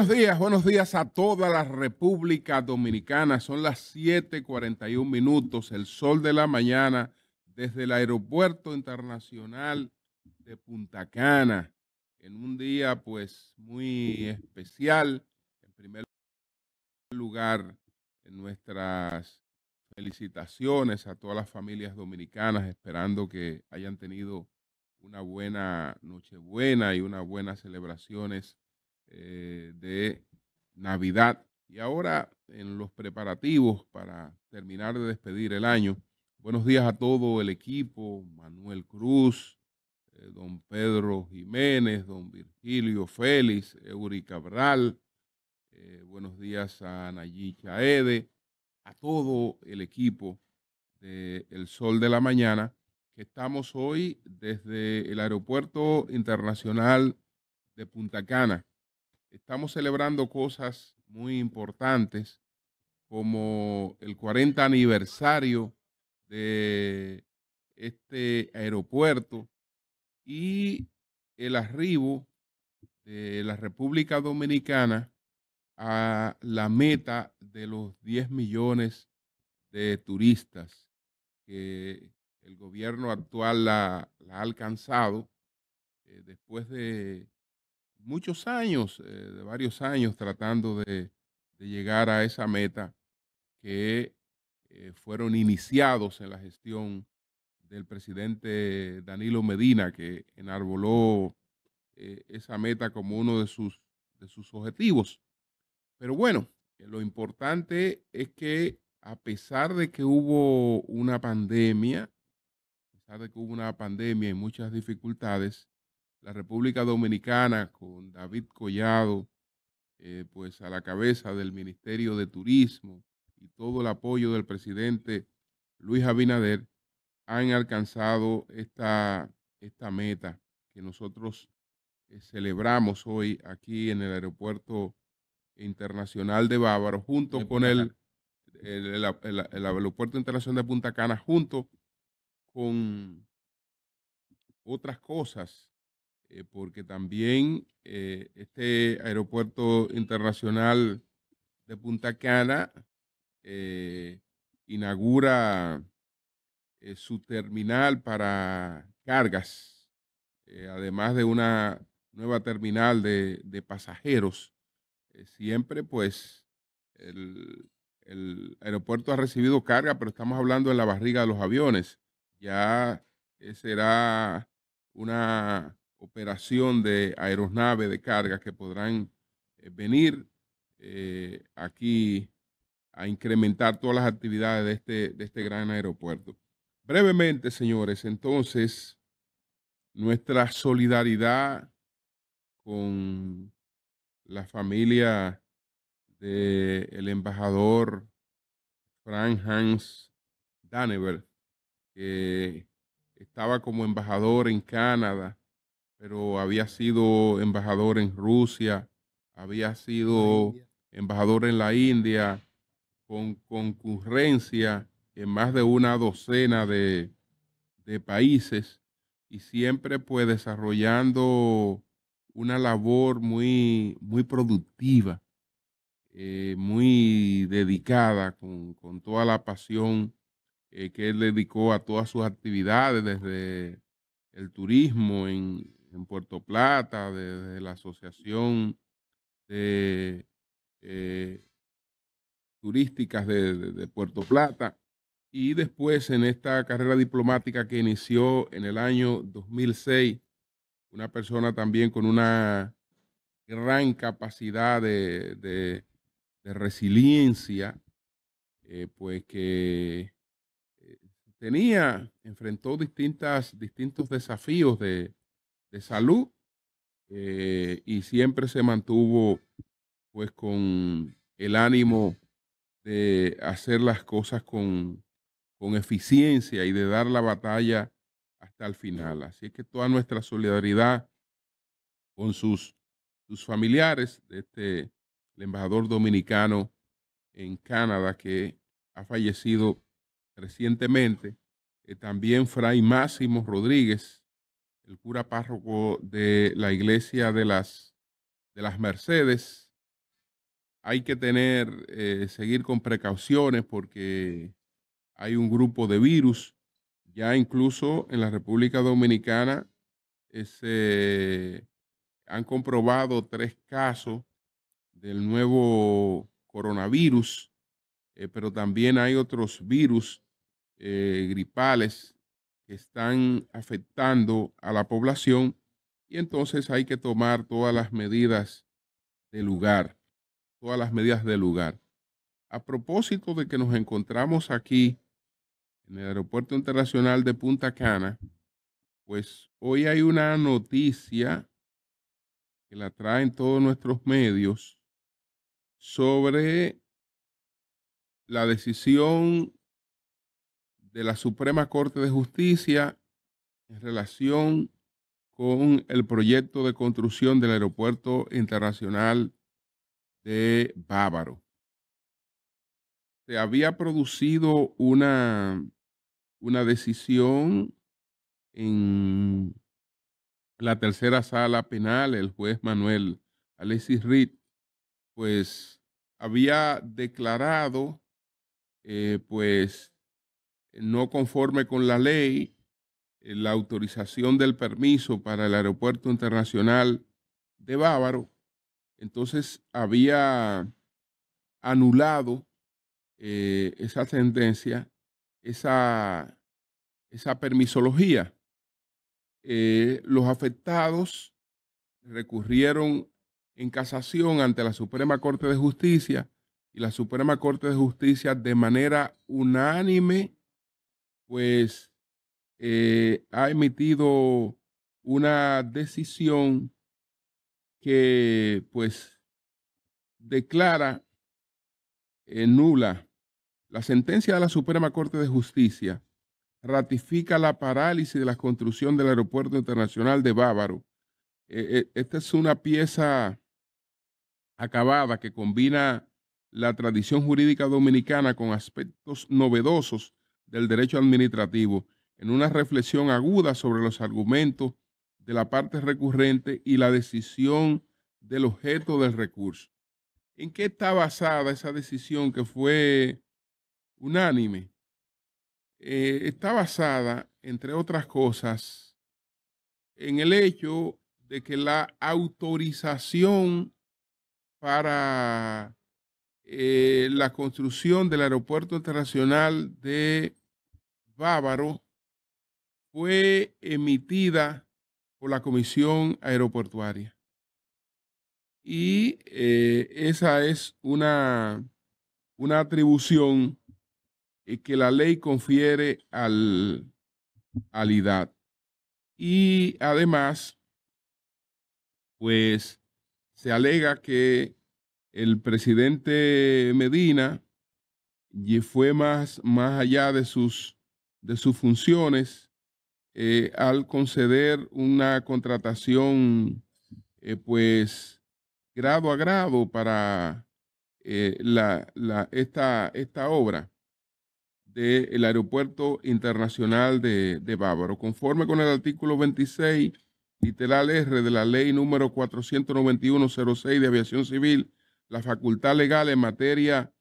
Buenos días, buenos días a toda la República Dominicana. Son las 7:41 minutos, el sol de la mañana, desde el Aeropuerto Internacional de Punta Cana, en un día pues muy especial. En primer lugar, en nuestras felicitaciones a todas las familias dominicanas, esperando que hayan tenido una buena Nochebuena y unas buenas celebraciones eh, de Navidad. Y ahora en los preparativos para terminar de despedir el año. Buenos días a todo el equipo, Manuel Cruz, eh, don Pedro Jiménez, don Virgilio Félix, Eury Cabral. Eh, buenos días a Nayi Chaede, a todo el equipo de El Sol de la Mañana, que estamos hoy desde el Aeropuerto Internacional de Punta Cana estamos celebrando cosas muy importantes como el 40 aniversario de este aeropuerto y el arribo de la República Dominicana a la meta de los 10 millones de turistas que el gobierno actual la, ha alcanzado eh, después de muchos años, eh, de varios años, tratando de, llegar a esa meta que eh, fueron iniciados en la gestión del presidente Danilo Medina, que enarboló eh, esa meta como uno de sus, de sus objetivos. Pero bueno, lo importante es que a pesar de que hubo una pandemia, a pesar de que hubo una pandemia y muchas dificultades, la República Dominicana con David Collado, eh, pues a la cabeza del Ministerio de Turismo y todo el apoyo del presidente Luis Abinader, han alcanzado esta, esta meta que nosotros eh, celebramos hoy aquí en el Aeropuerto Internacional de Bávaro, junto con el, el, Aeropuerto Internacional de Punta Cana, junto con otras cosas eh, porque también eh, este aeropuerto internacional de Punta Cana eh, inaugura su terminal para cargas, además de una nueva terminal de, pasajeros. siempre pues el, aeropuerto ha recibido carga, pero estamos hablando en la barriga de los aviones. Ya será una operación de aeronave de carga que podrán eh, venir eh, aquí a incrementar todas las actividades de este, de este gran aeropuerto. Brevemente, señores, entonces, nuestra solidaridad con la familia del el embajador Frank Hans Danever, que estaba como embajador en Canadá pero había sido embajador en Rusia, había sido embajador en la India, con concurrencia en más de una docena de, países y siempre pues desarrollando una labor muy, muy productiva, eh, muy dedicada, con, toda la pasión eh, que él dedicó a todas sus actividades, desde el turismo en, en Puerto Plata, desde de la Asociación de eh, Turísticas de, Puerto Plata, y después en esta carrera diplomática que inició en el año 2006, una persona también con una gran capacidad de, resiliencia, eh, pues que eh, tenía, enfrentó distintas, distintos desafíos de, de salud eh, y siempre se mantuvo pues con el ánimo de hacer las cosas con, con eficiencia y de dar la batalla hasta el final. Así es que toda nuestra solidaridad con sus, sus familiares, de este, el embajador dominicano en Canadá que ha fallecido recientemente, eh, también Fray Máximo Rodríguez, el cura párroco de la iglesia de las, de las Mercedes. Hay que tener, eh, seguir con precauciones porque hay un grupo de virus. Ya incluso en la República Dominicana este, han comprobado tres casos del nuevo coronavirus, eh, pero también hay otros virus eh, gripales están afectando a la población y entonces hay que tomar todas las medidas de lugar, todas las medidas de lugar. A propósito de que nos encontramos aquí en el Aeropuerto Internacional de Punta Cana, pues hoy hay una noticia que la traen todos nuestros medios sobre la decisión de la Suprema Corte de Justicia en relación con el proyecto de construcción del Aeropuerto Internacional de Bávaro. Se había producido una, una decisión en la tercera sala penal, el juez Manuel Alexis Reed, pues había declarado eh, pues no conforme con la ley, eh, la autorización del permiso para el Aeropuerto Internacional de Bávaro, entonces había anulado eh, esa tendencia, esa, esa permisología. Eh, los afectados recurrieron en casación ante la Suprema Corte de Justicia y la Suprema Corte de Justicia de manera unánime pues eh, ha emitido una decisión que pues declara eh, nula la sentencia de la Suprema Corte de Justicia ratifica la parálisis de la construcción del Aeropuerto Internacional de Bávaro. E, e, esta es una pieza acabada que combina la tradición jurídica dominicana con aspectos novedosos del Derecho Administrativo, en una reflexión aguda sobre los argumentos de la parte recurrente y la decisión del objeto del recurso. ¿En qué está basada esa decisión que fue unánime? Eh, está basada, entre otras cosas, en el hecho de que la autorización para eh, la construcción del Aeropuerto Internacional de bávaro fue emitida por la Comisión Aeroportuaria. Y eh, esa es una, una atribución eh, que la ley confiere al, al Y además, pues se alega que el presidente Medina fue más, más allá de sus de sus funciones eh, al conceder una contratación, eh, pues, grado a grado para eh, la, esta, obra del Aeropuerto Internacional de, Bávaro, conforme con el artículo 26, literal R de la ley número 491.06 de aviación civil, la facultad legal en materia,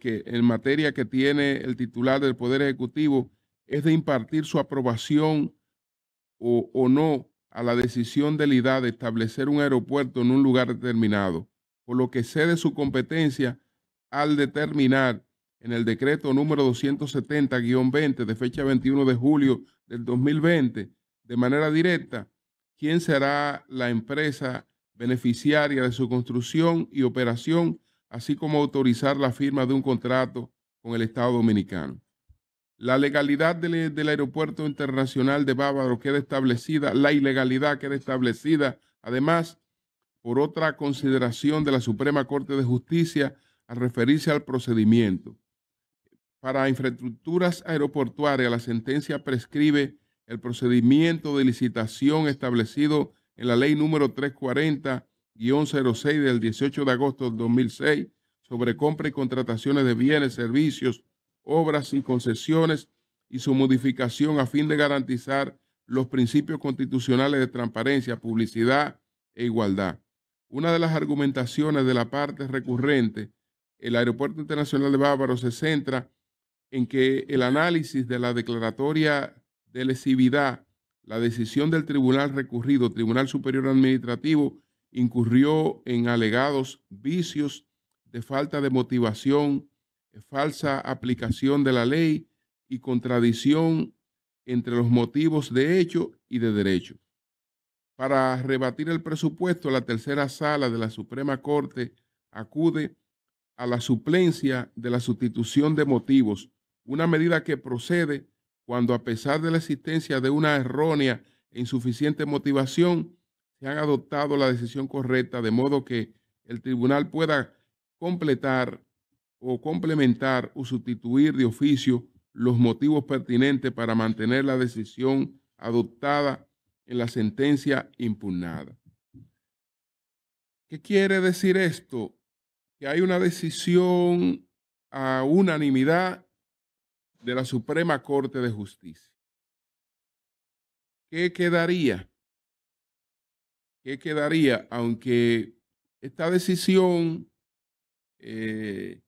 que, en materia que tiene el titular del Poder Ejecutivo es de impartir su aprobación o, no a la decisión la IDA de establecer un aeropuerto en un lugar determinado, por lo que cede su competencia al determinar en el decreto número 270-20 de fecha 21 de julio del 2020, de manera directa, quién será la empresa beneficiaria de su construcción y operación, así como autorizar la firma de un contrato con el Estado Dominicano. La legalidad del, aeropuerto internacional de Bávaro queda establecida, la ilegalidad queda establecida. Además, por otra consideración de la Suprema Corte de Justicia al referirse al procedimiento. Para infraestructuras aeroportuarias, la sentencia prescribe el procedimiento de licitación establecido en la ley número 340-06 del 18 de agosto de 2006 sobre compra y contrataciones de bienes, servicios obras y concesiones y su modificación a fin de garantizar los principios constitucionales de transparencia, publicidad e igualdad. Una de las argumentaciones de la parte recurrente, el Aeropuerto Internacional de Bávaro se centra en que el análisis de la declaratoria de lesividad, la decisión del tribunal recurrido, Tribunal Superior Administrativo, incurrió en alegados vicios de falta de motivación, falsa aplicación de la ley y contradicción entre los motivos de hecho y de derecho. Para rebatir el presupuesto, la tercera sala de la Suprema Corte acude a la suplencia de la sustitución de motivos, una medida que procede cuando a pesar de la existencia de una errónea e insuficiente motivación, se han adoptado la decisión correcta de modo que el tribunal pueda completar o complementar o sustituir de oficio los motivos pertinentes para mantener la decisión adoptada en la sentencia impugnada. ¿Qué quiere decir esto? Que hay una decisión a unanimidad de la Suprema Corte de Justicia. ¿Qué quedaría? ¿Qué quedaría? Aunque esta decisión eh,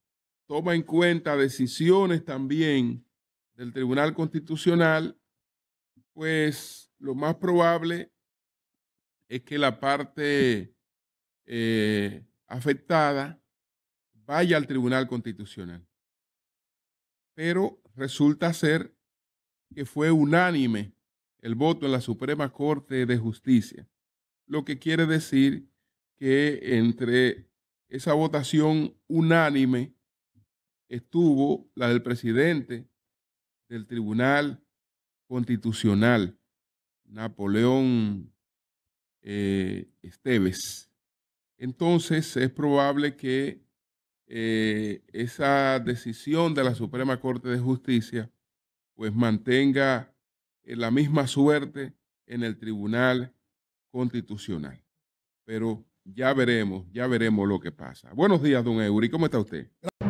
toma en cuenta decisiones también del Tribunal Constitucional, pues lo más probable es que la parte eh, afectada vaya al Tribunal Constitucional. Pero resulta ser que fue unánime el voto en la Suprema Corte de Justicia, lo que quiere decir que entre esa votación unánime estuvo la del presidente del Tribunal Constitucional, Napoleón eh, Esteves. Entonces es probable que eh, esa decisión de la Suprema Corte de Justicia pues mantenga eh, la misma suerte en el Tribunal Constitucional. Pero ya veremos, ya veremos lo que pasa. Buenos días, don Eury, ¿cómo está usted?